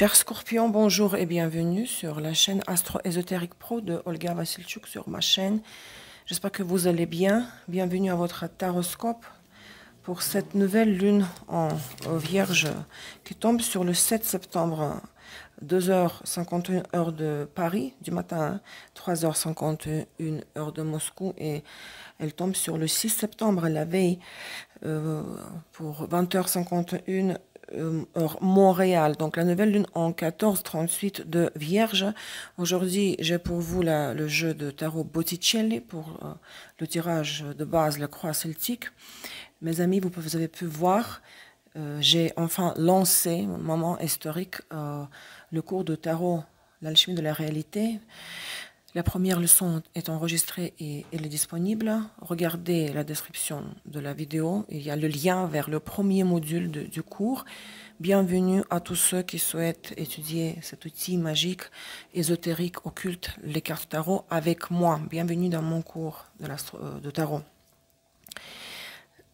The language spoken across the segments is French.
Chers scorpions, bonjour et bienvenue sur la chaîne Astro Ésotérique Pro de Olga Vasilchuk sur ma chaîne. J'espère que vous allez bien. Bienvenue à votre taroscope pour cette nouvelle lune en euh, vierge qui tombe sur le 7 septembre. 2h51 hein. heure de Paris du matin, 3h51 hein. heure de Moscou et elle tombe sur le 6 septembre, la veille, euh, pour 20h51 euh, Montréal. Donc la nouvelle lune en 1438 de Vierge. Aujourd'hui, j'ai pour vous le jeu de tarot Botticelli pour euh, le tirage de base, la croix celtique. Mes amis, vous, avez pu voir, euh, j'ai enfin lancé, moment historique, le cours de tarot, l'alchimie de la réalité. La première leçon est enregistrée et elle est disponible. Regardez la description de la vidéo. Il y a le lien vers le premier module du cours. Bienvenue à tous ceux qui souhaitent étudier cet outil magique, ésotérique, occulte, les cartes tarot avec moi. Bienvenue dans mon cours de, euh, tarot.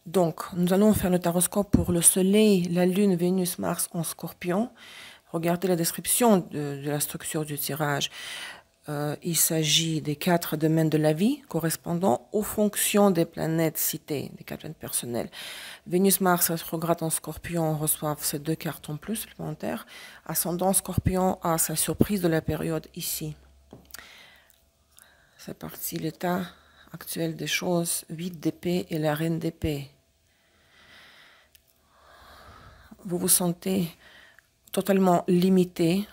Donc, nous allons faire le taroscope pour le Soleil, la Lune, Vénus, Mars en scorpion. Regardez la description de la structure du tirage. Euh, il s'agit des quatre domaines de la vie correspondant aux fonctions des planètes citées, des quatre planètes personnelles. Vénus, Mars, Retrograde, en scorpion reçoivent ces deux cartes en plus supplémentaires. Ascendant scorpion a sa surprise de la période ici. C'est parti, l'état actuel des choses, 8 d'épée et la reine d'épée. Vous vous sentez totalement limité,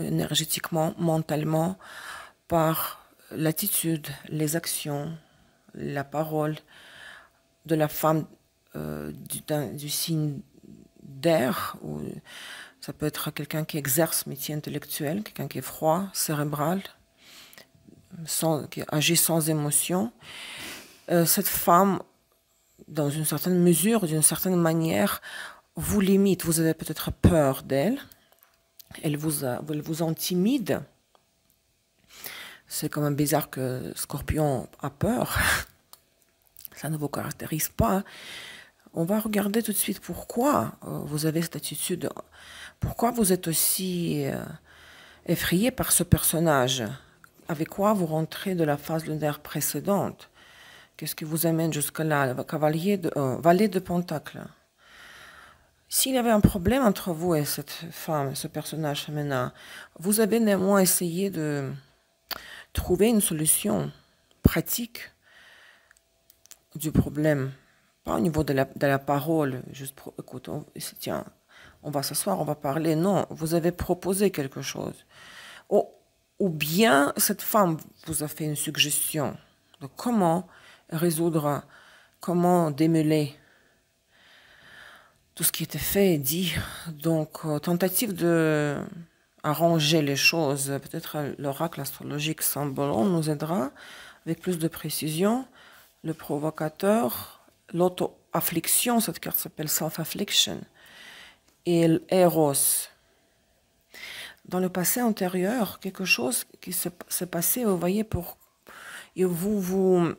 énergétiquement, mentalement, par l'attitude, les actions, la parole de la femme euh, du, du, signe d'air, ou ça peut être quelqu'un qui exerce métier intellectuel, quelqu'un qui est froid, cérébral, sans, qui agit sans émotion. Euh, cette femme, dans une certaine mesure, d'une certaine manière, vous limite. Vous avez peut-être peur d'elle, elle vous, elle vous intimide. C'est comme un bizarre que Scorpion a peur. Ça ne vous caractérise pas. Hein. On va regarder tout de suite pourquoi euh, vous avez cette attitude. Pourquoi vous êtes aussi euh, effrayé par ce personnage Avec quoi vous rentrez de la phase lunaire précédente Qu'est-ce qui vous amène jusque-là Cavalier de, euh, Valet de Pentacle. S'il y avait un problème entre vous et cette femme, ce personnage vous avez néanmoins essayé de trouver une solution pratique du problème. Pas au niveau de la, parole, juste pour, écoute, on, on va s'asseoir, on va parler. Non, vous avez proposé quelque chose. ou bien cette femme vous a fait une suggestion de comment résoudre, comment démêler tout ce qui était fait et dit. Donc, euh, tentative de arranger les choses. Peut-être euh, l'oracle astrologique symbolon nous aidera avec plus de précision. Le provocateur, l'auto-affliction, cette carte s'appelle self-affliction, et l'eros. Dans le passé antérieur, quelque chose qui s'est passé, vous voyez, pour. Et vous vous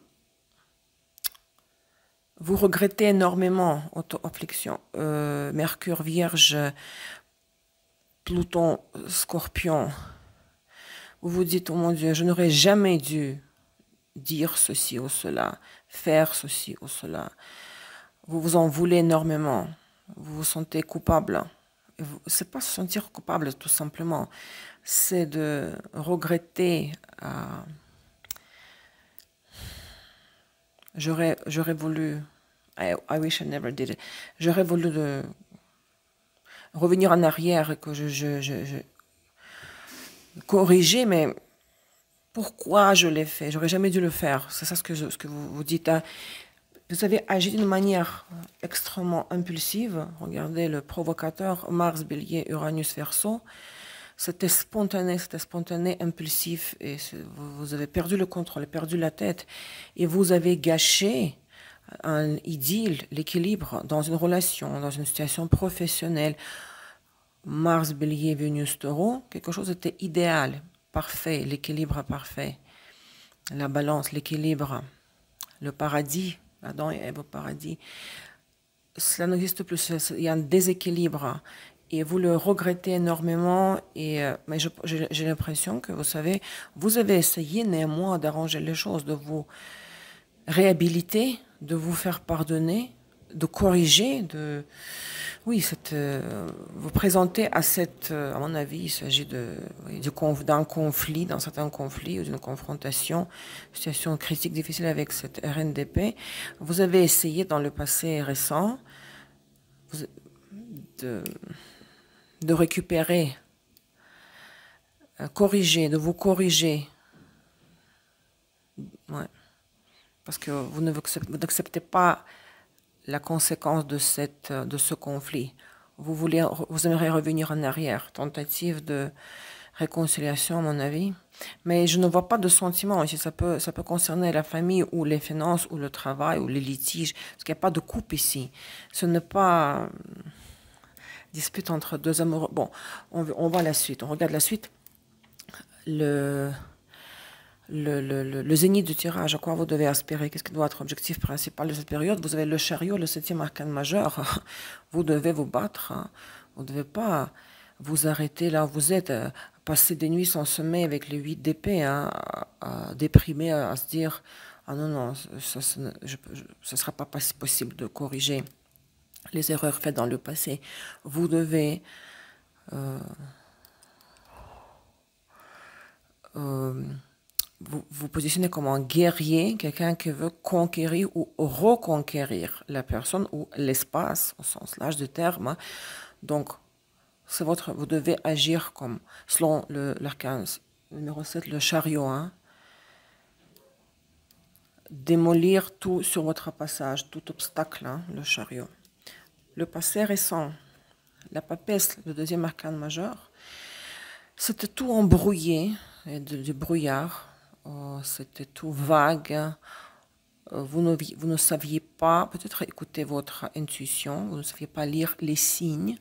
vous regrettez énormément auto-affliction. Euh, Mercure, Vierge, Pluton, Scorpion. Vous vous dites, oh mon Dieu, je n'aurais jamais dû dire ceci ou cela, faire ceci ou cela. Vous vous en voulez énormément. Vous vous sentez coupable. Ce n'est pas se sentir coupable tout simplement, c'est de regretter. Euh, J'aurais, j'aurais voulu. I, wish I never did J'aurais voulu de revenir en arrière et que je, je, je, corriger, mais pourquoi je l'ai fait J'aurais jamais dû le faire. C'est ça ce que, ce que vous, vous dites. Hein. Vous avez agi d'une manière extrêmement impulsive. Regardez le provocateur Mars, Bélier, Uranus, Verseau. C'était spontané, c'était spontané, impulsif. Et vous avez perdu le contrôle, perdu la tête. Et vous avez gâché un idylle, l'équilibre dans une relation, dans une situation professionnelle. Mars, Bélier, Vénus, Taureau, quelque chose était idéal, parfait, l'équilibre parfait. La balance, l'équilibre, le paradis, Adam et au paradis. Cela n'existe plus, il y a un déséquilibre et vous le regrettez énormément. Et, euh, mais j'ai l'impression que, vous savez, vous avez essayé néanmoins d'arranger les choses, de vous réhabiliter, de vous faire pardonner, de corriger, de... Oui, cette, euh, vous présentez à cette... Euh, à mon avis, il s'agit d'un de, conflit, d'un certain conflit ou d'une confrontation, situation critique difficile avec cette RNDP. Vous avez essayé dans le passé récent de de récupérer, euh, corriger, de vous corriger. Parce que vous n'acceptez pas la conséquence de, cette, euh, de ce conflit. Vous, voulez, vous aimeriez revenir en arrière. Tentative de réconciliation, à mon avis. Mais je ne vois pas de sentiment. Ça peut, ça peut concerner la famille ou les finances ou le travail ou les litiges. Parce qu'il n'y a pas de coupe ici. Ce n'est pas dispute entre deux amoureux. Bon, on, voit la suite, on regarde la suite. Le, le, zénith du tirage, à quoi vous devez aspirer, qu'est-ce qui doit être l'objectif principal de cette période. Vous avez le chariot, le septième arcane majeur, vous devez vous battre, hein. vous ne devez pas vous arrêter là vous êtes, euh, passé des nuits sans sommeil avec les huit d'épée, hein, déprimé, à, se dire, ah non, non, ce ça ne sera pas possible de corriger les erreurs faites dans le passé. Vous devez euh, euh, vous, positionner comme un guerrier, quelqu'un qui veut conquérir ou reconquérir la personne ou l'espace au sens large du terme. Donc, c'est votre, vous devez agir comme, selon l'arcane numéro 7, le chariot. Hein. démolir tout sur votre passage, tout obstacle, hein, le chariot le passé récent, la papesse, le deuxième arcane majeur, c'était tout embrouillé, du brouillard, oh, c'était tout vague. Euh, vous ne, saviez pas, peut-être écouter votre intuition, vous ne saviez pas lire les signes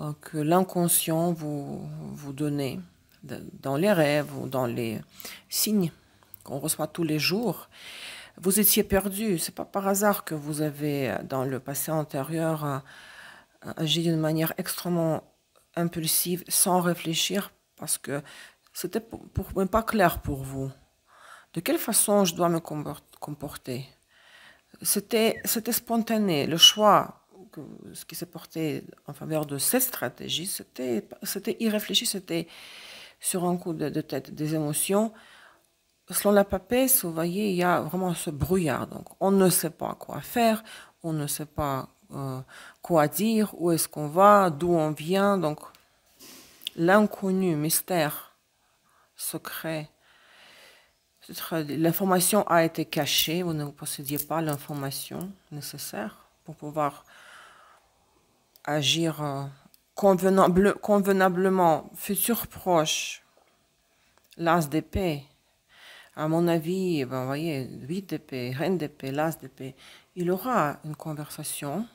euh, que l'inconscient vous, vous donnait dans les rêves ou dans les signes qu'on reçoit tous les jours vous étiez perdu. C'est pas par hasard que vous avez, euh, dans le passé antérieur, euh, euh, agi d'une manière extrêmement impulsive, sans réfléchir, parce que c'était pour, pas clair pour vous. De quelle façon je dois me comporter C'était spontané. Le choix ce qui s'est porté en faveur de cette stratégie, c'était irréfléchi, c'était sur un coup de tête des émotions selon la papesse, vous voyez, il y a vraiment ce brouillard. Donc, on ne sait pas quoi faire, on ne sait pas euh, quoi dire, où est-ce qu'on va, d'où on vient. Donc, l'inconnu, mystère, secret. L'information a été cachée, vous ne possédiez pas l'information nécessaire pour pouvoir agir euh, convenablement. Futur proche, l'as d'épée à mon avis, eh ben, vous voyez, 8 d'épée, l'as d'épée, il aura une conversation,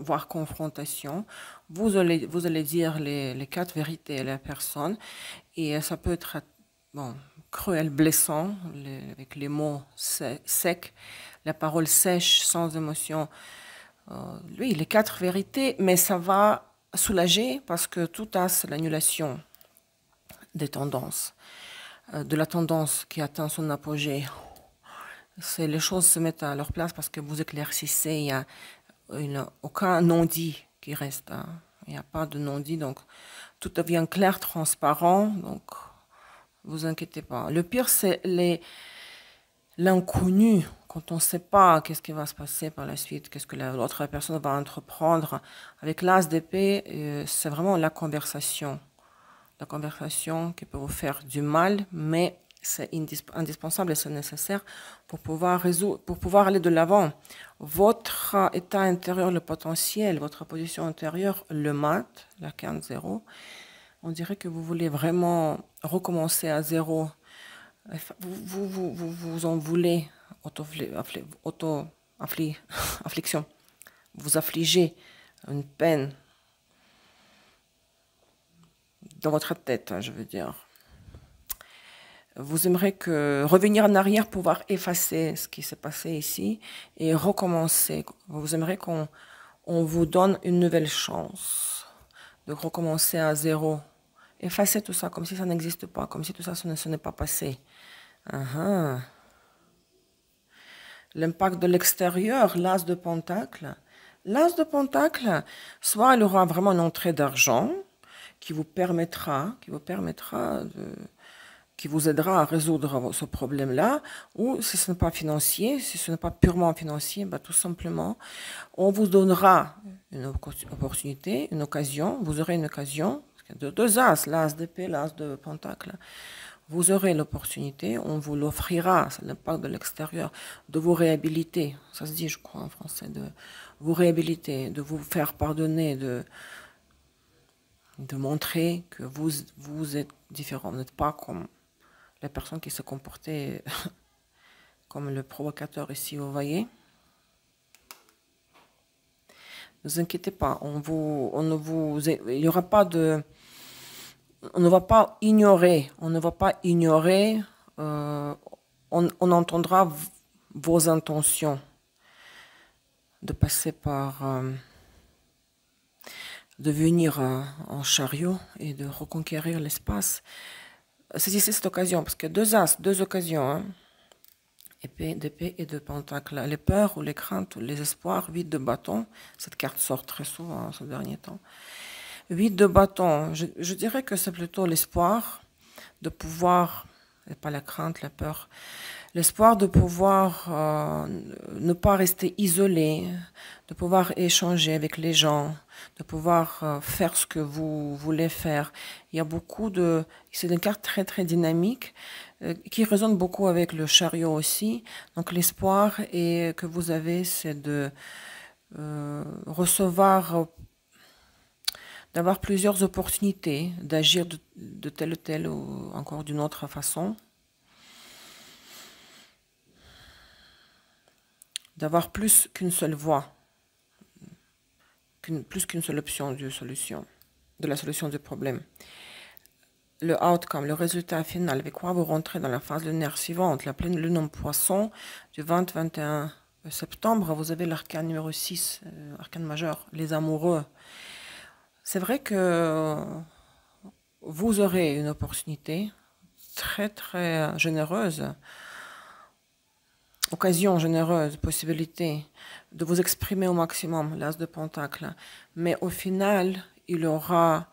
voire confrontation. Vous allez, vous allez dire les, quatre vérités à la personne et euh, ça peut être euh, cruel, blessant, avec les mots secs, la parole sèche, sans émotion. Euh, oui, les quatre vérités, mais ça va soulager parce que tout a l'annulation des tendances. Euh, de la tendance qui atteint son apogée, c'est les choses se mettent à leur place parce que vous éclaircissez, il n'y a aucun non-dit qui reste. Hein. Il n'y a pas de non-dit, donc tout devient clair, transparent, donc vous inquiétez pas. Le pire, c'est l'inconnu, quand on ne sait pas qu'est-ce qui va se passer par la suite, qu'est-ce que l'autre personne va entreprendre. Avec l'ASDP, euh, c'est vraiment la conversation la conversation qui peut vous faire du mal, mais c'est indispensable et c'est nécessaire pour pouvoir, résoudre, pour pouvoir aller de l'avant. Votre état intérieur, le potentiel, votre position intérieure, le mat, la 15-0, on dirait que vous voulez vraiment recommencer à zéro. Vous vous, vous, vous en voulez, auto-affliction. vous affligez une peine dans votre tête, hein, je veux dire. Vous aimeriez que revenir en arrière, pouvoir effacer ce qui s'est passé ici et recommencer. Vous aimeriez qu'on on vous donne une nouvelle chance de recommencer à zéro. Effacer tout ça comme si ça n'existe pas, comme si tout ça ce n'est pas passé. Uh-huh. L'impact de l'extérieur, l'as de pentacle. L'as de pentacle, soit elle aura vraiment une entrée d'argent, qui vous permettra, qui vous permettra de, qui vous aidera à résoudre ce problème-là, ou si ce n'est pas financier, si ce n'est pas purement financier, bah, tout simplement, on vous donnera une opportunité, une occasion, vous aurez une occasion, de deux as, l'as de l'as de pentacle, vous aurez l'opportunité, on vous l'offrira, c'est l'impact de l'extérieur, de vous réhabiliter, ça se dit je crois en français, de vous réhabiliter, de vous faire pardonner, de de montrer que vous, vous êtes différent, vous n'êtes pas comme la personne qui se comportait comme le provocateur ici, vous voyez. Ne vous inquiétez pas, on, vous, on ne vous, il y aura pas de, on ne va pas ignorer, on ne va pas ignorer, euh, on, entendra vos intentions de passer par... Euh, de venir euh, en chariot et de reconquérir l'espace. Saisissez cette occasion, parce que deux as, deux occasions, hein. épée d'épée et de pentacle. Les peurs ou les craintes ou les espoirs, huit de bâton. Cette carte sort très souvent en hein, ce dernier temps. Huit de bâton, je dirais que c'est plutôt l'espoir de pouvoir, et pas la crainte, la peur, l'espoir de pouvoir euh, ne pas rester isolé, de pouvoir échanger avec les gens, de pouvoir euh, faire ce que vous voulez faire. Il y a beaucoup de... C'est une carte très très dynamique euh, qui résonne beaucoup avec le chariot aussi. Donc l'espoir que vous avez, c'est de recevoir d'avoir plusieurs opportunités d'agir de, de, telle ou telle ou encore d'une autre façon. d'avoir plus qu'une seule voie, plus qu'une seule option de solution, de la solution du problème. Le outcome, le résultat final, avec quoi vous rentrez dans la phase de lunaire suivante, la pleine lune en poisson du 20-21 septembre, vous avez l'arcane numéro 6, euh, arcane majeur, les amoureux. C'est vrai que vous aurez une opportunité très très généreuse occasion généreuse, possibilité de vous exprimer au maximum l'as de pentacle. Mais au final, il aura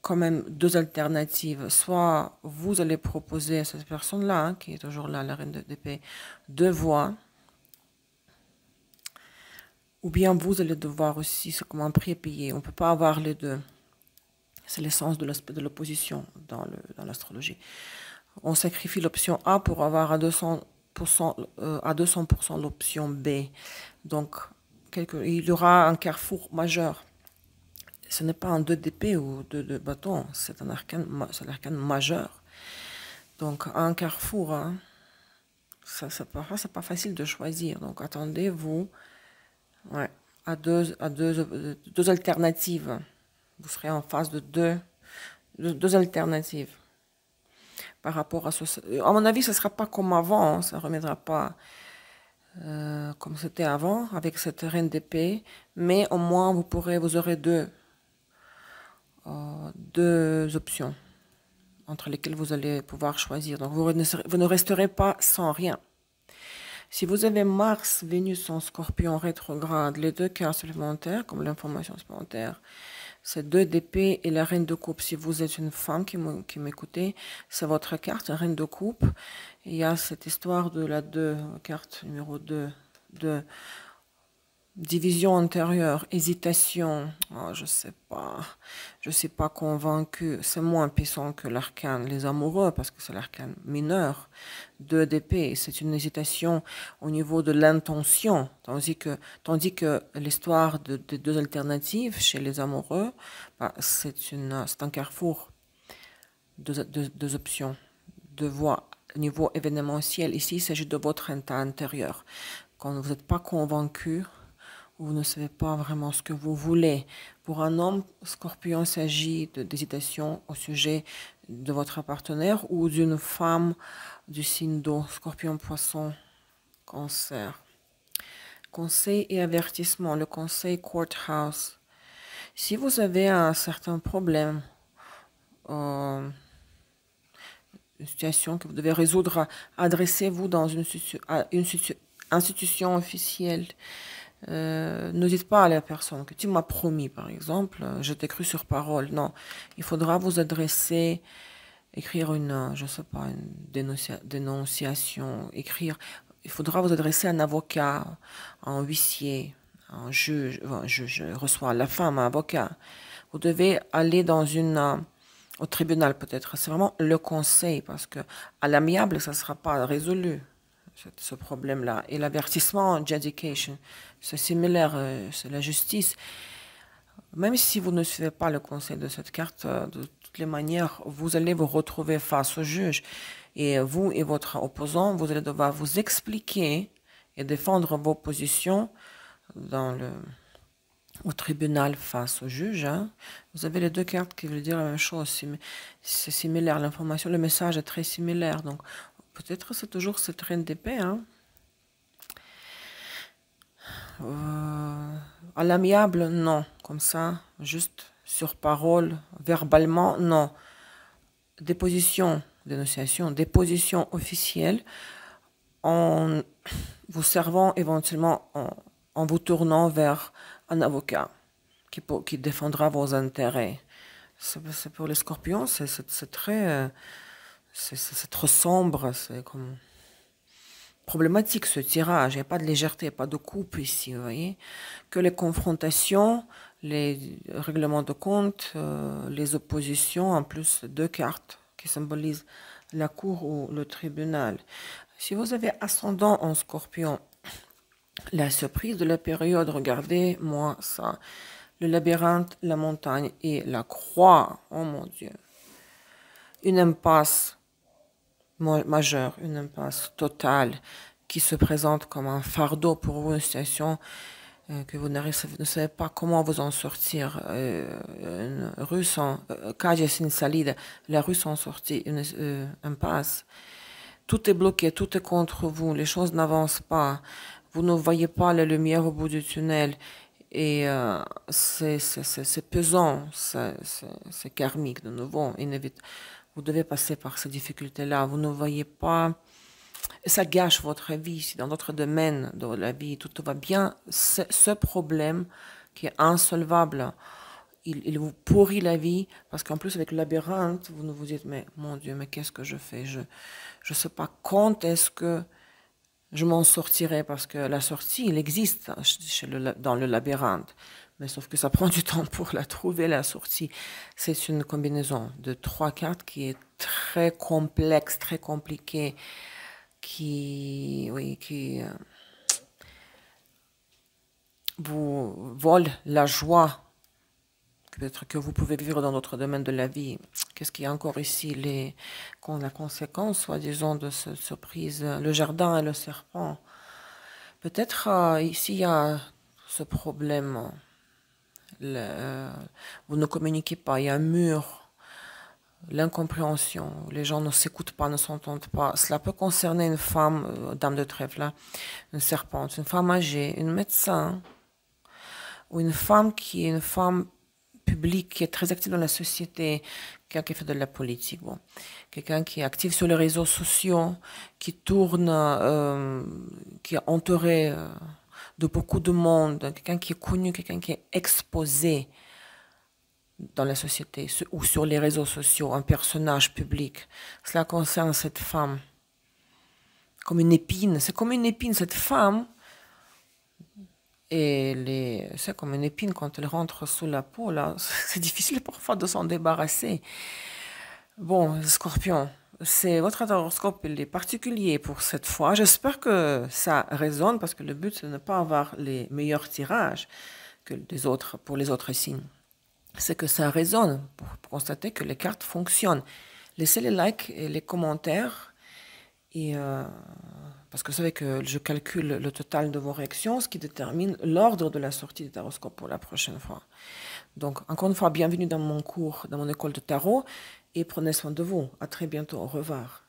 quand même deux alternatives. Soit vous allez proposer à cette personne-là, qui est toujours là, la reine de, d'épée, deux voies. Ou bien vous allez devoir aussi, se comme un prix payé. On ne peut pas avoir les deux. C'est l'essence de l'aspect de l'opposition dans, l'astrologie. On sacrifie l'option A pour avoir à 200 euh, à 200% l'option B. Donc, il y aura un carrefour majeur. Ce n'est pas un 2 d'épée ou 2 de bâton, c'est un arcane, majeur. Donc, un carrefour, hein, ça, ça, c'est pas facile de choisir. Donc, attendez-vous à, deux, à deux, deux alternatives. Vous serez en face de deux alternatives par rapport à ce... À mon avis, ce ne sera pas comme avant, hein, ça ne remettra pas euh, comme c'était avant, avec cette reine d'épée, mais au moins vous pourrez, vous aurez deux, euh, deux options entre lesquelles vous allez pouvoir choisir. Donc vous ne, vous ne resterez pas sans rien. Si vous avez Mars, Vénus en scorpion rétrograde, les deux cas supplémentaires, comme l'information supplémentaire, c'est deux d'épée et la reine de coupe. Si vous êtes une femme qui m'écoutez, c'est votre carte, la reine de coupe. Il y a cette histoire de la deux, carte numéro 2, division intérieure, hésitation, oh, je sais pas, je sais pas convaincu, c'est moins puissant que l'arcane, les amoureux, parce que c'est l'arcane mineur, deux d'épée, c'est une hésitation au niveau de l'intention, tandis que, tandis que l'histoire des deux alternatives chez les amoureux, bah, c'est un carrefour, deux, options, deux voies. Au niveau événementiel, ici, il s'agit de votre état intérieur. Quand vous n'êtes pas convaincu, vous ne savez pas vraiment ce que vous voulez. Pour un homme, scorpion, il s'agit d'hésitation au sujet de votre partenaire ou d'une femme du signe d'eau, scorpion, poisson, cancer. Conseil et avertissement, le conseil courthouse. Si vous avez un certain problème, euh, une situation que vous devez résoudre, adressez-vous dans une, une institution officielle. Euh, ne dites pas à la personne que tu m'as promis, par exemple, euh, je t'ai cru sur parole. Non, il faudra vous adresser, écrire une, euh, je sais pas, une dénonciation, écrire. Il faudra vous adresser à un avocat, à un huissier, à un juge. je, reçois la femme, un avocat. Vous devez aller dans une euh, au tribunal peut-être. C'est vraiment le conseil parce que à l'amiable, ça ne sera pas résolu ce problème-là. Et l'avertissement, judication, c'est similaire, euh, c'est la justice. Même si vous ne suivez pas le conseil de cette carte, euh, de toutes les manières, vous allez vous retrouver face au juge. Et vous et votre opposant, vous allez devoir vous expliquer et défendre vos positions dans le, au tribunal face au juge. Hein. Vous avez les deux cartes qui veulent dire la même chose. C'est similaire, l'information, le message est très similaire. Donc, Peut-être c'est toujours cette reine d'épée. Hein. Euh, à l'amiable, non. Comme ça, juste sur parole, verbalement, non. Déposition, dénonciation, déposition officielle en vous servant éventuellement, en, vous tournant vers un avocat qui, qui défendra vos intérêts. C'est pour les scorpions, c'est très... Euh, c'est trop sombre, c'est comme problématique ce tirage. Il n'y a pas de légèreté, pas de coupe ici, vous voyez. Que les confrontations, les règlements de compte, euh, les oppositions, en plus deux cartes qui symbolisent la cour ou le tribunal. Si vous avez ascendant en scorpion, la surprise de la période, regardez-moi ça. Le labyrinthe, la montagne et la croix, oh mon Dieu. Une impasse majeur une impasse totale qui se présente comme un fardeau pour vous, une situation euh, que vous ne savez pas comment vous en sortir. Euh, une rue sans euh, salide, la rue sans sortie, une impasse. Tout est bloqué, tout est contre vous, les choses n'avancent pas, vous ne voyez pas la lumière au bout du tunnel. Et c'est pesant, c'est karmique de nouveau, inévitable vous devez passer par ces difficultés-là. Vous ne voyez pas, ça gâche votre vie. Si dans d'autres domaines de la vie tout va bien, ce problème qui est insolvable, il, vous pourrit la vie parce qu'en plus avec le labyrinthe, vous vous dites mais mon Dieu, mais qu'est-ce que je fais Je ne sais pas quand est-ce que je m'en sortirai parce que la sortie, il existe dans le labyrinthe mais sauf que ça prend du temps pour la trouver, la sortie. C'est une combinaison de trois cartes qui est très complexe, très compliquée, qui, oui, qui euh, vous vole la joie peut-être que vous pouvez vivre dans d'autres domaines de la vie. Qu'est-ce qu'il y a encore ici les, La conséquence, soi-disant, de cette surprise, le jardin et le serpent. Peut-être euh, ici il y a ce problème le, euh, vous ne communiquez pas, il y a un mur, l'incompréhension, les gens ne s'écoutent pas, ne s'entendent pas. Cela peut concerner une femme, euh, dame de trèfle, hein, une serpente, une femme âgée, une médecin, ou une femme qui est une femme publique, qui est très active dans la société, quelqu'un qui fait de la politique, bon. quelqu'un qui est actif sur les réseaux sociaux, qui tourne, euh, qui est entouré de beaucoup de monde, quelqu'un qui est connu, quelqu'un qui est exposé dans la société ou sur les réseaux sociaux, un personnage public. Cela concerne cette femme comme une épine. C'est comme une épine, cette femme. Et c'est comme une épine quand elle rentre sous la peau. là. C'est difficile parfois de s'en débarrasser. Bon, scorpion c'est votre horoscope, il est particulier pour cette fois. J'espère que ça résonne parce que le but, c'est de ne pas avoir les meilleurs tirages que les autres, pour les autres signes. C'est que ça résonne pour, constater que les cartes fonctionnent. Laissez les likes et les commentaires. Et euh, parce que vous savez que je calcule le total de vos réactions, ce qui détermine l'ordre de la sortie des taroscope pour la prochaine fois. Donc, encore une fois, bienvenue dans mon cours, dans mon école de tarot et prenez soin de vous. À très bientôt. Au revoir.